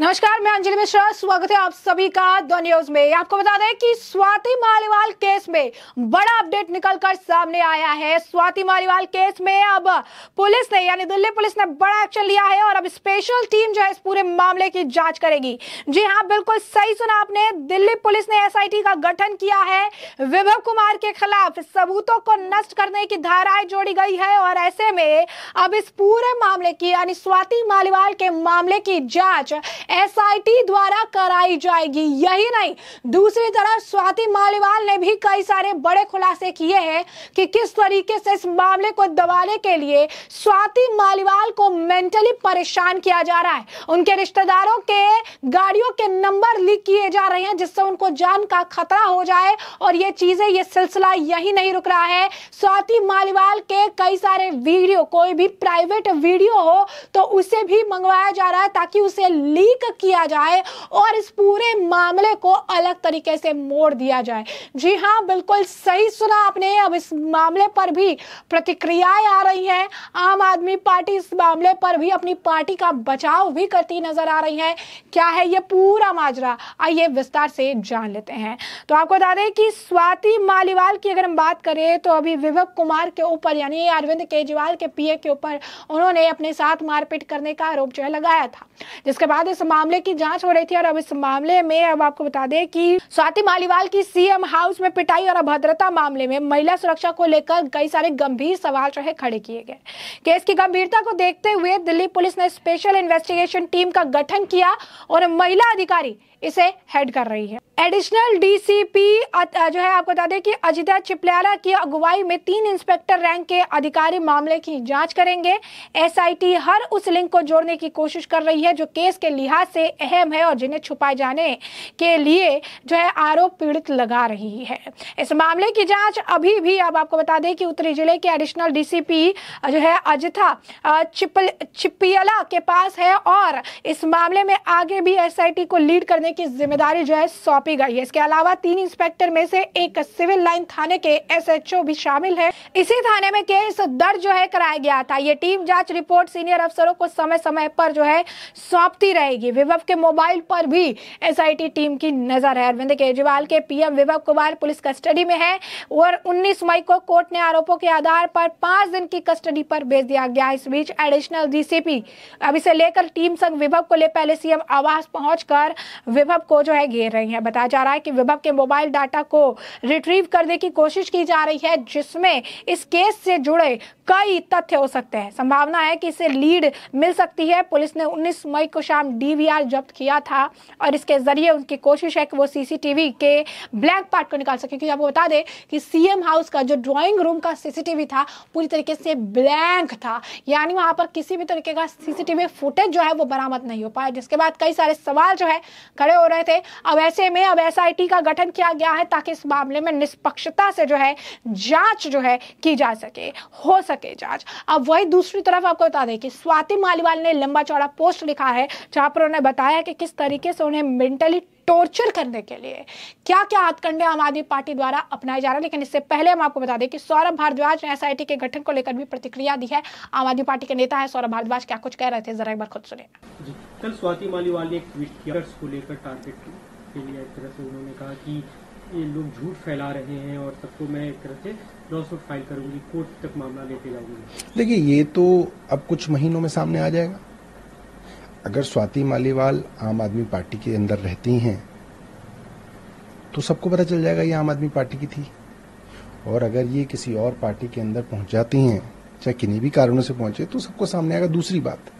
नमस्कार मैं अंजलि मिश्रा स्वागत है आप सभी का द न्यूज में आपको बता दें कि स्वाति मालीवाल केस में बड़ा अपडेट निकलकर सामने आया है स्वाति मालीवाल केस में अब पुलिस ने यानी दिल्ली पुलिस ने बड़ा एक्शन लिया है और अब स्पेशल टीम जो है इस पूरे मामले की जांच करेगी जी हाँ बिल्कुल सही सुना आपने दिल्ली पुलिस ने एस का गठन किया है विभव कुमार के खिलाफ सबूतों को नष्ट करने की धाराएं जोड़ी गई है और ऐसे में अब इस पूरे मामले की यानी स्वाति मालीवाल के मामले की जांच एसआईटी द्वारा कराई जाएगी यही नहीं दूसरी तरफ स्वाति मालीवाल ने भी कई सारे बड़े खुलासे किए हैं कि किस तरीके से इस मामले को दबाने के लिए स्वाति मालीवाल को मेंटली परेशान किया जा रहा है उनके रिश्तेदारों के गाड़ियों के नंबर लीक किए जा रहे हैं जिससे उनको जान का खतरा हो जाए और ये चीजें ये सिलसिला यही नहीं रुक रहा है स्वाति मालीवाल के कई सारे वीडियो कोई भी प्राइवेट वीडियो हो तो उसे भी मंगवाया जा रहा है ताकि उसे लीक ठीक किया जाए और इस पूरे मामले को अलग तरीके से मोड़ दिया जाए जी हाँ बिल्कुल सही सुना आपने अब इस मामले पर भी प्रतिक्रियाएं आ रही हैं आम आदमी पार्टी इस मामले पर भी अपनी पार्टी का बचाव भी करती नजर आ रही है क्या है ये पूरा माजरा आइए विस्तार से जान लेते हैं तो आपको बता दें कि स्वाति मालीवाल की अगर हम बात करें तो अभी विवेक कुमार के ऊपर यानी अरविंद केजरीवाल के पीए के ऊपर उन्होंने अपने साथ मारपीट करने का आरोप जो है लगाया था जिसके बाद इस मामले की जांच हो रही थी और अब इस मामले में अब आपको बता दें कि स्वाति मालीवाल की सीएम हाउस में पिटाई और अभद्रता मामले में महिला सुरक्षा को लेकर कई सारे गंभीर सवाल जो है खड़े किए गए केस की गंभीरता को देखते हुए दिल्ली पुलिस ने स्पेशल इन्वेस्टिगेशन टीम का गठन किया और महिला अधिकारी इसे हेड कर रही है एडिशनल डीसीपी जो है आपको बता दें कि अजिता चिपलियाला की अगुवाई में तीन इंस्पेक्टर रैंक के अधिकारी मामले की जांच करेंगे एसआईटी हर उस लिंक को जोड़ने की कोशिश कर रही है जो केस के लिहाज से अहम है और जिन्हें छुपाए जाने के लिए जो है आरोप पीड़ित लगा रही है इस मामले की जांच अभी भी अब आपको बता दें कि उत्तरी जिले के एडिशनल डीसीपी जो है अजिता चिपल चिपियाला के पास है और इस मामले में आगे भी एस को लीड करने करने की जिम्मेदारी जो है सौंपी गई है इसके अलावा तीन इंस्पेक्टर में से एक सिविल लाइन थाने के एसएचओ भी शामिल है इसी थाने में केस दर्ज जो है कराया गया था ये टीम जांच रिपोर्ट सीनियर अफसरों को समय समय पर जो है सौंपती रहेगी विभव के मोबाइल पर भी एस टीम की नजर है अरविंद केजरीवाल के पीएम विभव कुमार पुलिस कस्टडी में है और उन्नीस मई को कोर्ट ने आरोपों के आधार पर पांच दिन की कस्टडी पर भेज दिया गया इस बीच एडिशनल डीसीपी अब इसे लेकर टीम संघ विभव को ले पहले सीएम आवास पहुंचकर विभव को जो है घेर रही है बताया जा रहा है कि विभव के मोबाइल डाटा को रिट्रीव करने की कोशिश की जा रही है जिसमें इस केस से जुड़े कई तथ्य हो सकते हैं संभावना है कि इसे लीड मिल सकती है पुलिस ने 19 मई को शाम डीवीआर जब्त किया था और इसके जरिए उनकी कोशिश है कि वो सीसीटीवी के ब्लैक पार्ट को निकाल सके क्योंकि आपको बता दें कि सीएम हाउस का जो ड्राइंग रूम का सीसीटीवी था पूरी तरीके से ब्लैंक था यानी वहां पर किसी भी तरीके का सीसीटीवी फुटेज जो है वो बरामद नहीं हो पाया जिसके बाद कई सारे सवाल जो है खड़े हो रहे थे अब ऐसे में अब एस का गठन किया गया है ताकि इस मामले में निष्पक्षता से जो है जांच जो है की जा सके हो सके जांच अब वही दूसरी तरफ आपको बता दें कि स्वाति मालीवाल ने लंबा चौड़ा पोस्ट लिखा है जहां पर उन्होंने बताया कि किस तरीके से उन्हें मेंटली टॉर्चर करने के लिए क्या क्या हथकंडे आम आदमी पार्टी द्वारा अपनाए जा रहे हैं लेकिन इससे पहले हम आपको बता दें कि सौरभ भारद्वाज ने एस के गठन को लेकर भी प्रतिक्रिया दी है आम आदमी पार्टी के नेता है सौरभ भारद्वाज क्या कुछ कह रहे थे जरा एक बार खुद सुने कल स्वाति मालीवाल ने एक ट्वीट किया को लेकर टारगेट के लिए एक तरह से उन्होंने कहा कि ये लोग झूठ फैला रहे हैं और सबको मैं एक तरह से लॉसूट फाइल करूंगी कोर्ट तक मामला लेके जाऊंगी देखिए ये तो अब कुछ महीनों में सामने आ जाएगा अगर स्वाति मालीवाल आम आदमी पार्टी के अंदर रहती हैं तो सबको पता चल जाएगा ये आम आदमी पार्टी की थी और अगर ये किसी और पार्टी के अंदर पहुंच जाती हैं चाहे किन्हीं भी कारणों से पहुंचे तो सबको सामने आएगा दूसरी बात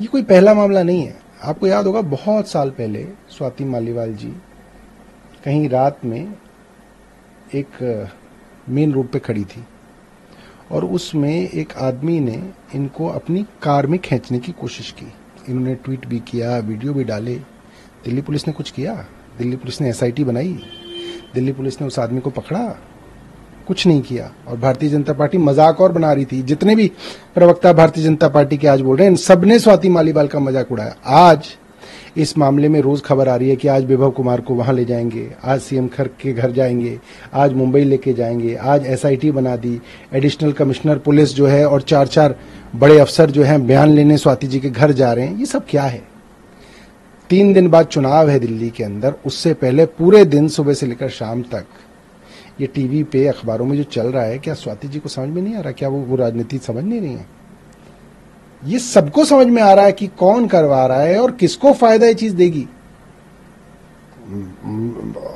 ये कोई पहला मामला नहीं है आपको याद होगा बहुत साल पहले स्वाति मालीवाल जी कहीं रात में एक मेन रोड पे खड़ी थी और उसमें एक आदमी ने इनको अपनी कार में खींचने की कोशिश की इन्होंने ट्वीट भी किया वीडियो भी डाले दिल्ली पुलिस ने कुछ किया दिल्ली पुलिस ने एसआईटी बनाई दिल्ली पुलिस ने उस आदमी को पकड़ा कुछ नहीं किया और भारतीय जनता पार्टी मजाक और बना रही थी जितने भी प्रवक्ता भारतीय जनता पार्टी के आज बोल रहे हैं सबने स्वाति मालीवाल का मजाक उड़ाया आज इस मामले में रोज खबर आ रही है कि आज विभव कुमार को वहां ले जाएंगे आज सीएम खर के घर जाएंगे आज मुंबई लेके जाएंगे आज एसआईटी बना दी एडिशनल कमिश्नर पुलिस जो है और चार चार बड़े अफसर जो है बयान लेने स्वाति जी के घर जा रहे हैं ये सब क्या है तीन दिन बाद चुनाव है दिल्ली के अंदर उससे पहले पूरे दिन सुबह से लेकर शाम तक ये टीवी पे अखबारों में जो चल रहा है क्या स्वाति जी को समझ में नहीं आ रहा क्या वो वो राजनीति समझ नहीं रही है ये सबको समझ में आ रहा है कि कौन करवा रहा है और किसको फायदा ये चीज देगी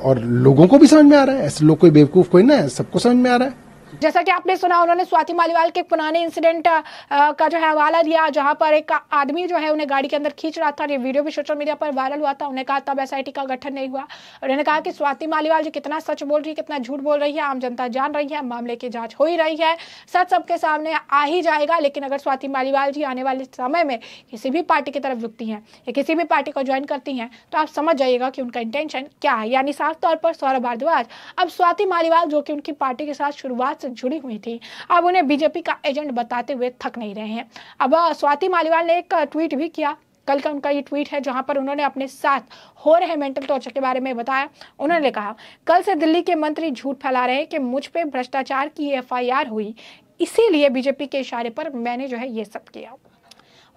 और लोगों को भी समझ में आ रहा है ऐसे लोग कोई बेवकूफ कोई ना है सबको समझ में आ रहा है जैसा कि आपने सुना उन्होंने स्वाति मालीवाल के पुराने इंसिडेंट का जो है हवाला दिया जहां पर एक आदमी जो है उन्हें गाड़ी के अंदर खींच रहा था ये वीडियो भी सोशल मीडिया पर वायरल हुआ था उन्हें कहा तब एस का गठन नहीं हुआ उन्होंने कहा कि स्वाति मालीवाल जो कितना सच बोल रही है कितना झूठ बोल रही है आम जनता जान रही है मामले की जाँच हो ही रही है सच सबके सामने आ ही जाएगा लेकिन अगर स्वाति मालीवाल जी आने वाले समय में किसी भी पार्टी की तरफ रुकती हैं या किसी भी पार्टी को ज्वाइन करती हैं तो आप समझ जाइएगा कि उनका इंटेंशन क्या है यानी साफ तौर पर सौरभ भारद्वाज अब स्वाति मालीवाल जो कि उनकी पार्टी के साथ शुरुआत से जुड़ी हुई थी अब उन्हें बीजेपी का एजेंट बताते हुए थक नहीं रहे हैं अब स्वाति मालीवाल ने एक ट्वीट भी किया कल का उनका ये ट्वीट है जहां पर उन्होंने अपने साथ हो रहे मेंटल टॉर्चर के बारे में बताया उन्होंने कहा कल से दिल्ली के मंत्री झूठ फैला रहे हैं कि मुझ पर भ्रष्टाचार की एफआईआर हुई इसीलिए बीजेपी के इशारे पर मैंने जो है ये सब किया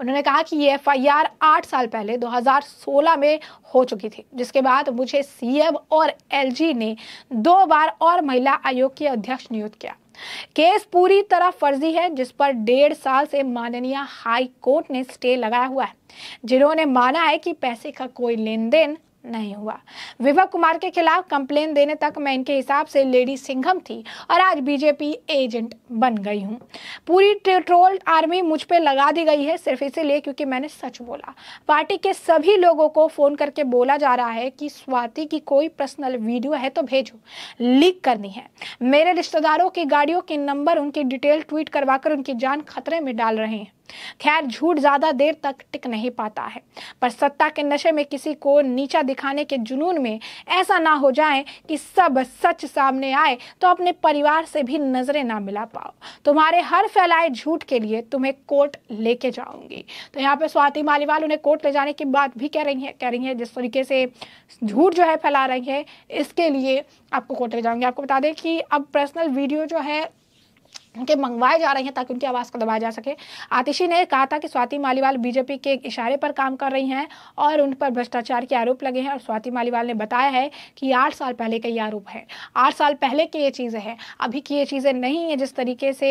उन्होंने कहा कि ये आर आठ साल पहले 2016 में हो चुकी थी जिसके बाद मुझे सीएम और एलजी ने दो बार और महिला आयोग के अध्यक्ष नियुक्त किया केस पूरी तरह फर्जी है जिस पर डेढ़ साल से माननीय हाई कोर्ट ने स्टे लगाया हुआ है जिन्होंने माना है कि पैसे का कोई लेन देन नहीं हुआ विवक कुमार के खिलाफ कंप्लेन देने तक मैं इनके हिसाब से लेडी सिंघम थी और आज बीजेपी एजेंट बन गई हूँ पूरी ट्रोल आर्मी मुझ पर लगा दी गई है सिर्फ इसीलिए क्योंकि मैंने सच बोला पार्टी के सभी लोगों को फ़ोन करके बोला जा रहा है कि स्वाति की कोई पर्सनल वीडियो है तो भेजो लीक करनी है मेरे रिश्तेदारों की गाड़ियों के नंबर उनकी डिटेल ट्वीट करवाकर उनकी जान खतरे में डाल रहे हैं खैर झूठ ज़्यादा देर तक टिक नहीं पाता है पर सत्ता के नशे में किसी को नीचा दिखाने के जुनून में ऐसा ना हो जाए कि सब सच सामने आए तो अपने परिवार से भी नज़रें ना मिला पाओ तुम्हारे हर फैलाए झूठ के लिए तुम्हें कोर्ट लेके जाऊंगी तो यहाँ पे स्वाति मालीवाल उन्हें कोर्ट ले जाने की बात भी कह रही है कह रही है जिस तरीके से झूठ जो है फैला रही है इसके लिए आपको कोर्ट ले जाऊंगी आपको बता दें कि अब पर्सनल वीडियो जो है उनके मंगवाए जा रहे हैं ताकि उनकी आवाज़ को दबाया जा सके आतिशी ने कहा था कि स्वाति मालीवाल बीजेपी के इशारे पर काम कर रही हैं और उन पर भ्रष्टाचार के आरोप लगे हैं और स्वाति मालीवाल ने बताया है कि आठ साल पहले के ये आरोप है आठ साल पहले की ये चीज़ें हैं अभी की ये चीज़ें नहीं है जिस तरीके से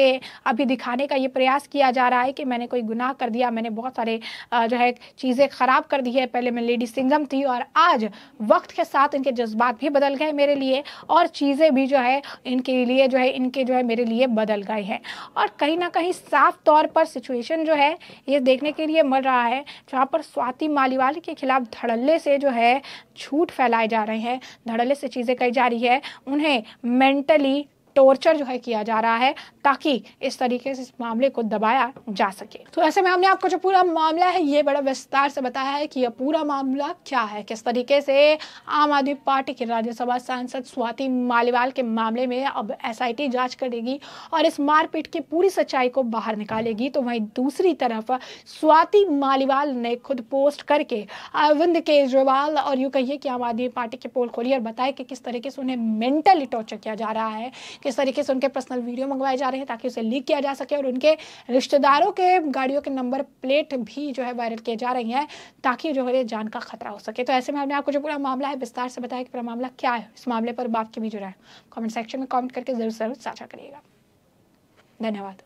अभी दिखाने का ये प्रयास किया जा रहा है कि मैंने कोई गुनाह कर दिया मैंने बहुत सारे जो है चीज़ें ख़राब कर दी है पहले मैं लेडी सिंगम थी और आज वक्त के साथ इनके जज्बात भी बदल गए मेरे लिए और चीज़ें भी जो है इनके लिए जो है इनके जो है मेरे लिए बदल लगाई है और कहीं ना कहीं साफ तौर पर सिचुएशन जो है ये देखने के लिए मर रहा है जहाँ पर स्वाति मालीवाल के खिलाफ धड़ल्ले से जो है झूठ फैलाए जा रहे हैं धड़ल्ले से चीज़ें कही जा रही है उन्हें मेंटली टॉर्चर जो है किया जा रहा है ताकि इस तरीके से इस मामले को दबाया जा सके तो ऐसे में हमने आपको जो पूरा मामला है ये बड़ा विस्तार से बताया है कि यह पूरा मामला क्या है किस तरीके से आम आदमी पार्टी के राज्यसभा सांसद स्वाति मालीवाल के मामले में अब एस आई करेगी और इस मारपीट की पूरी सच्चाई को बाहर निकालेगी तो वहीं दूसरी तरफ स्वाति मालीवाल ने खुद पोस्ट करके अरविंद केजरीवाल और यूं कहिए कि आम आदमी पार्टी के पोल खोलिए और बताए कि किस तरीके से उन्हें मेंटली टॉर्चर किया जा रहा है इस तरीके से उनके पर्सनल वीडियो मंगवाए जा रहे हैं ताकि उसे लीक किया जा सके और उनके रिश्तेदारों के गाड़ियों के नंबर प्लेट भी जो है वायरल किए जा रही हैं ताकि जो है जान का खतरा हो सके तो ऐसे में हमने आपको जो पूरा मामला है विस्तार से बताया कि पूरा मामला क्या है इस मामले पर बाप की भी जुड़ा है कॉमेंट सेक्शन में कॉमेंट करके जरूर जरूर साझा करिएगा धन्यवाद